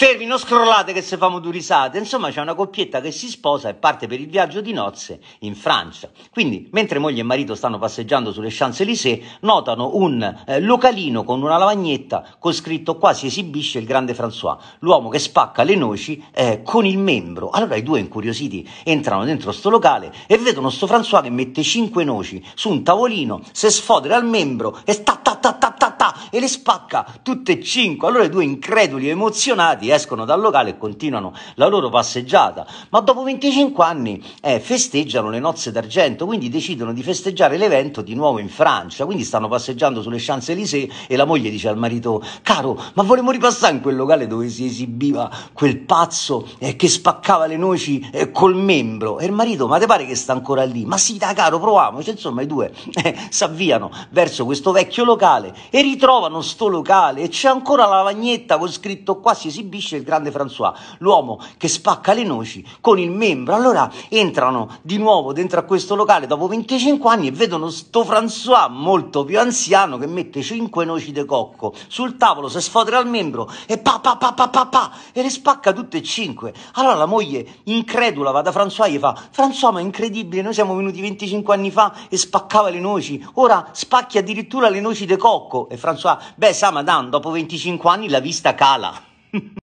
Fermi, non scrollate che se famo due risate. Insomma, c'è una coppietta che si sposa e parte per il viaggio di nozze in Francia. Quindi, mentre moglie e marito stanno passeggiando sulle Champs-Élysées, notano un eh, localino con una lavagnetta con scritto qua si esibisce il grande François, l'uomo che spacca le noci eh, con il membro. Allora i due incuriositi entrano dentro sto locale e vedono sto François che mette cinque noci su un tavolino, se sfodera il membro e sta ta ta ta ta, e le spacca tutte e cinque. Allora i due increduli, e emozionati, escono dal locale e continuano la loro passeggiata. Ma dopo 25 anni eh, festeggiano le nozze d'argento, quindi decidono di festeggiare l'evento di nuovo in Francia. Quindi stanno passeggiando sulle Champs-Élysées e la moglie dice al marito: Caro, ma vorremmo ripassare in quel locale dove si esibiva quel pazzo eh, che spaccava le noci eh, col membro. E il marito: Ma te pare che sta ancora lì? Ma sì, da caro, proviamoci. Insomma, i due eh, si avviano verso questo vecchio locale e ritrovano sto locale e c'è ancora la lavagnetta con scritto qua si esibisce il grande François, l'uomo che spacca le noci con il membro. Allora entrano di nuovo dentro a questo locale dopo 25 anni e vedono sto François molto più anziano che mette 5 noci di cocco sul tavolo, si sfodera il membro e pa pa pa pa pa pa e le spacca tutte e 5. Allora la moglie incredula va da François e gli fa François ma è incredibile, noi siamo venuti 25 anni fa e spaccava le noci, ora spacchi addirittura le noci di cocco. E François, beh sa madame, dopo 25 anni la vista cala.